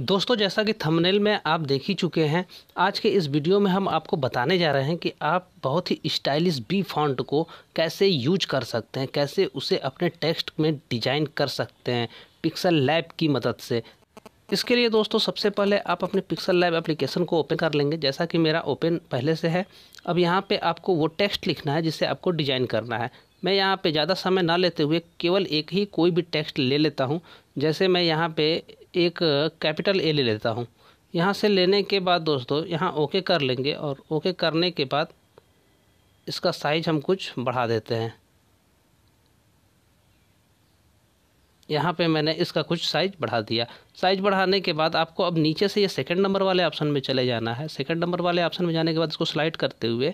दोस्तों जैसा कि थंबनेल में आप देख ही चुके हैं आज के इस वीडियो में हम आपको बताने जा रहे हैं कि आप बहुत ही स्टाइलिश बी फॉन्ट को कैसे यूज कर सकते हैं कैसे उसे अपने टेक्स्ट में डिजाइन कर सकते हैं पिक्सल लैब की मदद से इसके लिए दोस्तों सबसे पहले आप अपने पिक्सल लैब एप्लीकेशन को ओपन कर लेंगे जैसा कि मेरा ओपन पहले से है अब यहाँ पे आपको वो टेक्स्ट लिखना है जिसे आपको डिजाइन करना है मैं यहाँ पे ज़्यादा समय ना लेते हुए केवल एक ही कोई भी टेक्स्ट ले लेता हूँ जैसे मैं यहाँ पे एक कैपिटल ए ले लेता हूँ यहाँ से लेने के बाद दोस्तों यहाँ ओके कर लेंगे और ओके करने के बाद इसका साइज हम कुछ बढ़ा देते हैं यहाँ पे मैंने इसका कुछ साइज बढ़ा दिया साइज बढ़ाने के बाद आपको अब नीचे से ये सेकंड नंबर वाले ऑप्शन में चले जाना है सेकंड नंबर वाले ऑप्शन में जाने के बाद इसको स्लाइड करते हुए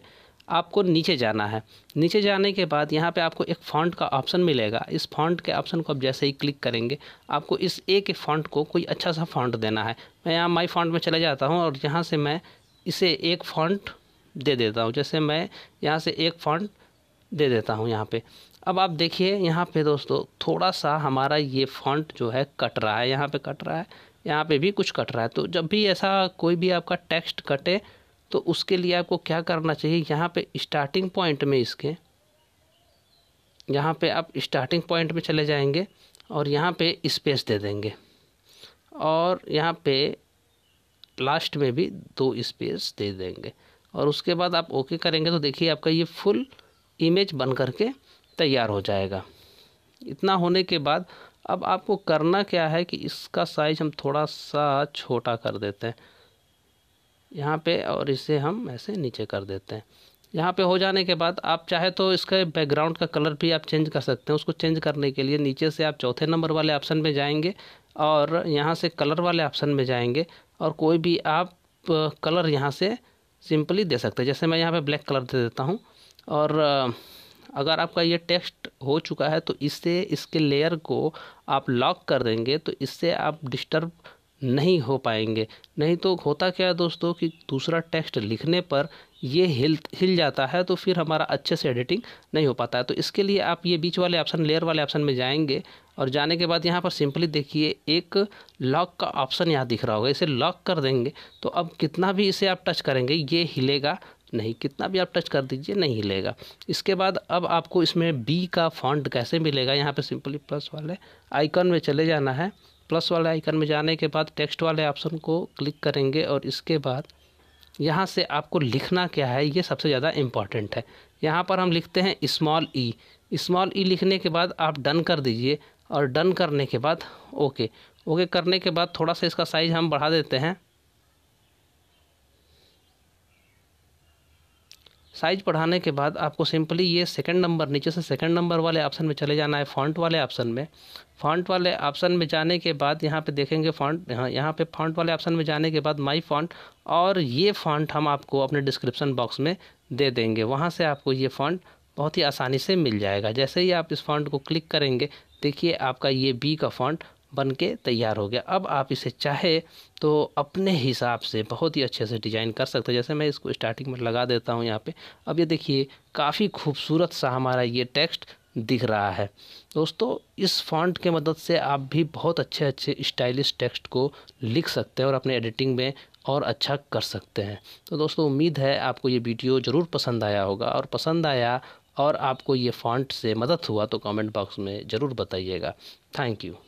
आपको नीचे जाना है नीचे जाने के बाद यहाँ पे आपको एक फॉन्ट का ऑप्शन मिलेगा इस फॉन्ट के ऑप्शन को आप जैसे ही क्लिक करेंगे आपको इस एक फॉन्ट को कोई अच्छा सा फॉन्ट देना है मैं यहाँ माई फॉन्ट में चले जाता हूँ और यहाँ से मैं इसे एक फॉन्ट दे देता हूँ जैसे मैं यहाँ से एक फॉन्ट दे देता हूँ यहाँ पर अब आप देखिए यहाँ पे दोस्तों थोड़ा सा हमारा ये फॉन्ट जो है कट रहा है यहाँ पे कट रहा है यहाँ पे भी कुछ कट रहा है तो जब भी ऐसा कोई भी आपका टेक्स्ट कटे तो उसके लिए आपको क्या करना चाहिए यहाँ पे स्टार्टिंग पॉइंट में इसके यहाँ पे आप स्टार्टिंग पॉइंट में चले जाएंगे और यहाँ पे स्पेस दे देंगे और यहाँ पे लास्ट में भी दो स्पेस दे देंगे और उसके बाद आप ओके करेंगे तो देखिए आपका ये फुल इमेज बन करके तैयार हो जाएगा इतना होने के बाद अब आपको करना क्या है कि इसका साइज़ हम थोड़ा सा छोटा कर देते हैं यहाँ पे और इसे हम ऐसे नीचे कर देते हैं यहाँ पे हो जाने के बाद आप चाहे तो इसके बैकग्राउंड का कलर भी आप चेंज कर सकते हैं उसको चेंज करने के लिए नीचे से आप चौथे नंबर वाले ऑप्शन में जाएंगे और यहाँ से कलर वाले ऑप्शन में जाएंगे और कोई भी आप कलर यहाँ से सिंपली दे सकते हैं जैसे मैं यहाँ पे ब्लैक कलर दे देता हूँ और अगर आपका ये टेक्स्ट हो चुका है तो इससे इसके लेयर को आप लॉक कर देंगे तो इससे आप डिस्टर्ब नहीं हो पाएंगे नहीं तो होता क्या है दोस्तों कि दूसरा टेक्स्ट लिखने पर ये हिल हिल जाता है तो फिर हमारा अच्छे से एडिटिंग नहीं हो पाता है तो इसके लिए आप ये बीच वाले ऑप्शन लेयर वाले ऑप्शन में जाएंगे और जाने के बाद यहाँ पर सिंपली देखिए एक लॉक का ऑप्शन यहाँ दिख रहा होगा इसे लॉक कर देंगे तो अब कितना भी इसे आप टच करेंगे ये हिलेगा नहीं कितना भी आप टच कर दीजिए नहीं हिलेगा इसके बाद अब आपको इसमें बी का फॉन्ट कैसे मिलेगा यहाँ पर सिंपली प्लस वाले आइकन में चले जाना है प्लस वाले आइकन में जाने के बाद टेक्स्ट वाले ऑप्शन को क्लिक करेंगे और इसके बाद यहाँ से आपको लिखना क्या है ये सबसे ज़्यादा इम्पॉर्टेंट है यहाँ पर हम लिखते हैं स्मॉल ई स्मॉल ई लिखने के बाद आप डन कर दीजिए और डन करने के बाद ओके ओके करने के बाद थोड़ा सा इसका साइज़ हम बढ़ा देते हैं साइज पढ़ाने के बाद आपको सिंपली ये सेकंड नंबर नीचे से सेकंड नंबर वाले ऑप्शन में चले जाना है फॉन्ट वाले ऑप्शन में फॉन्ट वाले ऑप्शन में जाने के बाद यहाँ पे देखेंगे फॉन्ट यहाँ यहाँ पे फॉन्ट वाले ऑप्शन में जाने के बाद माई फॉन्ट और ये फॉन्ट हम आपको अपने डिस्क्रिप्शन बॉक्स में दे देंगे वहाँ से आपको ये फॉन्ट बहुत ही आसानी से मिल जाएगा जैसे ही आप इस फॉन्ट को क्लिक करेंगे देखिए आपका ये बी का फॉन्ट बन के तैयार हो गया अब आप इसे चाहे तो अपने हिसाब से बहुत ही अच्छे से डिज़ाइन कर सकते हैं जैसे मैं इसको स्टार्टिंग में लगा देता हूँ यहाँ पे अब ये देखिए काफ़ी खूबसूरत सा हमारा ये टेक्स्ट दिख रहा है दोस्तों इस फॉन्ट के मदद से आप भी बहुत अच्छे अच्छे स्टाइलिश टेक्स्ट को लिख सकते हैं और अपने एडिटिंग में और अच्छा कर सकते हैं तो दोस्तों उम्मीद है आपको ये वीडियो ज़रूर पसंद आया होगा और पसंद आया और आपको ये फॉन्ट से मदद हुआ तो कमेंट बॉक्स में ज़रूर बताइएगा थैंक यू